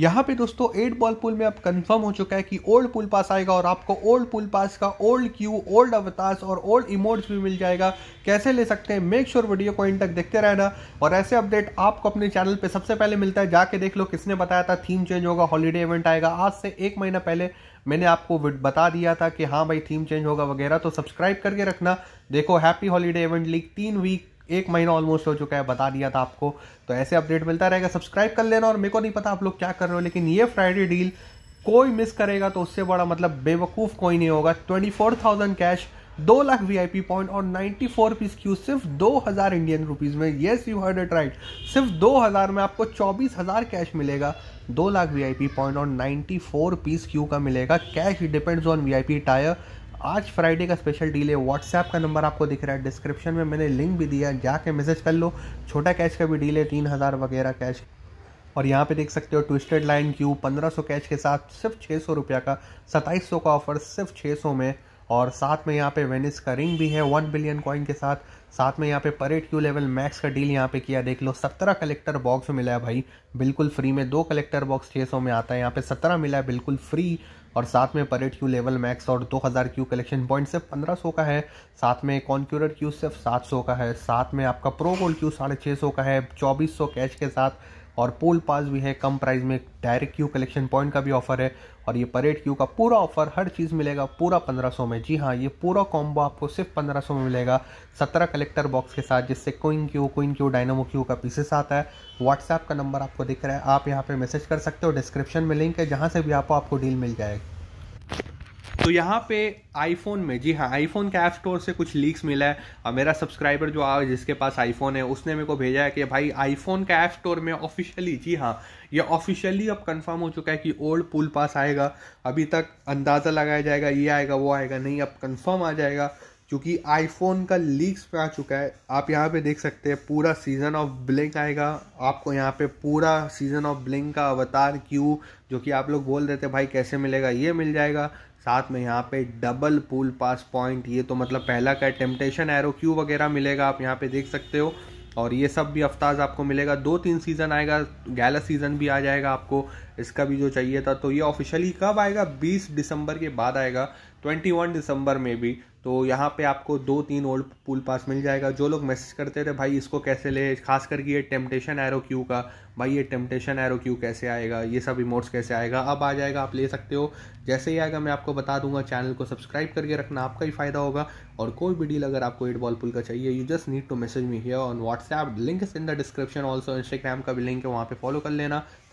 यहाँ पे दोस्तों एट बॉल पुल में अब कंफर्म हो चुका है कि ओल्ड पुल पास आएगा और आपको ओल्ड पुल पास का ओल्ड क्यू ओल्ड अवतार और ओल्ड इमोट्स भी मिल जाएगा कैसे ले सकते हैं मेक श्योर वीडियो को इन तक देखते रहना और ऐसे अपडेट आपको अपने चैनल पे सबसे पहले मिलता है जाके देख लो किसने बताया था थीम चेंज होगा हॉलीडे इवेंट आएगा आज से एक महीना पहले मैंने आपको बता दिया था कि हाँ भाई थीम चेंज होगा वगैरह तो सब्सक्राइब करके रखना देखो हैप्पी हॉलीडे इवेंट लीग तीन वीक एक महीना ऑलमोस्ट हो चुका है बता दिया था आपको तो ऐसे अपडेट मिलता रहेगा सब्सक्राइब कर लेना और मेरे को नहीं पता आप लोग क्या कर रहे हो लेकिन ये फ्राइडे डील कोई मिस करेगा तो उससे बड़ा मतलब बेवकूफ़ कोई नहीं होगा ट्वेंटी फोर थाउजेंड कैश दो लाख वीआईपी पॉइंट और नाइन्टी फोर पीस क्यू सिर्फ दो हजार इंडियन रुपीज में yes you heard it right सिर्फ दो हजार में आपको चौबीस हजार कैश मिलेगा दो लाख वीआईपी पॉइंट और नाइन्टी फोर पीस क्यू का मिलेगा cash depends on VIP tier आज फ्राइडे का स्पेशल डील है व्हाट्सएप का नंबर आपको दिख रहा है डिस्क्रिप्शन में मैंने लिंक भी दिया जाके मैसेज कर लो छोटा कैश का भी डील है तीन हज़ार वगैरह कैश और यहाँ पे देख सकते हो ट्विस्टेड लाइन क्यू पंद्रह सौ कैश के साथ सिर्फ छः सौ रुपया का सौ का ऑफर सिर्फ छः सौ में और साथ में यहाँ पे वेनिस का रिंग भी है वन बिलियन कॉइन के साथ साथ में यहाँ पे परेड क्यू लेवल मैक्स का डील यहाँ पे किया देख लो सत्रह कलेक्टर बॉक्स मिला है भाई बिल्कुल फ्री में दो कलेक्टर बॉक्स छः सौ में आता है यहाँ पे सत्रह मिला है बिल्कुल फ्री और साथ में परेड क्यू लेवल मैक्स और 2000 क्यू कलेक्शन पॉइंट सिर्फ सौ का है साथ में कॉन्क्यूरर क्यू सिर्फ सौ का है साथ में आपका प्रो गोल्ड क्यू साढ़े छः सौ का है सौ कैश के साथ और पोल पास भी है कम प्राइस में डायरेक्ट क्यू कलेक्शन पॉइंट का भी ऑफर है और ये परेड क्यू का पूरा ऑफर हर चीज़ मिलेगा पूरा सौ में जी हाँ ये पूरा कॉम्बो आपको सिर्फ सौ में मिलेगा सत्रह कलेक्टर बॉक्स के साथ जिससे coin Q coin Q dynamo Q का पीसेस आता है व्हाट्सएप का नंबर आपको दिख रहा है आप यहाँ पर मैसेज कर सकते हो डिस्क्रिप्शन में लिंक है जहाँ से भी आपको आपको डील मिल जाएगी तो यहाँ पे आईफोन में जी हाँ आईफोन के ऐप स्टोर से कुछ लीक्स मिला है और मेरा सब्सक्राइबर जो आ जिसके पास आईफोन है उसने मेरे को भेजा है कि भाई आईफोन के ऐप स्टोर में ऑफिशियली जी हाँ ये ऑफिशियली अब कंफर्म हो चुका है कि ओल्ड पुल पास आएगा अभी तक अंदाज़ा लगाया जाएगा ये आएगा वो आएगा नहीं अब कन्फर्म आ जाएगा क्योंकि आईफोन का लीक्स पे आ चुका है आप यहाँ पे देख सकते हैं पूरा सीज़न ऑफ ब्लिंक आएगा आपको यहाँ पे पूरा सीज़न ऑफ ब्लिंक का अवतार क्यू जो कि आप लोग बोल रहे थे भाई कैसे मिलेगा ये मिल जाएगा साथ में यहाँ पे डबल पूल पास पॉइंट ये तो मतलब पहला का टेम्पटेशन एरो क्यू वगैरह मिलेगा आप यहाँ पे देख सकते हो और ये सब भी अफ्ताज आपको मिलेगा दो तीन सीज़न आएगा गैला सीज़न भी आ जाएगा आपको इसका भी जो चाहिए था तो ये ऑफिशियली कब आएगा 20 दिसंबर के बाद आएगा 21 दिसंबर में भी तो यहाँ पे आपको दो तीन ओल्ड पूल पास मिल जाएगा जो लोग मैसेज करते थे भाई इसको कैसे ले खास करके ये टेम्पटेशन एरो क्यू का भाई ये टेम्पटेशन एरो क्यू कैसे आएगा ये सब इमोट्स कैसे आएगा अब आ जाएगा आप ले सकते हो जैसे ही आएगा मैं आपको बता दूंगा चैनल को सब्सक्राइब करके रखना आपका ही फ़ायदा होगा और कोई भी डील अगर आपको एट बॉल पुल का चाहिए you just need to message me here on WhatsApp link in the description also Instagram का भी लिंक है वहाँ पर फॉलो कर लेना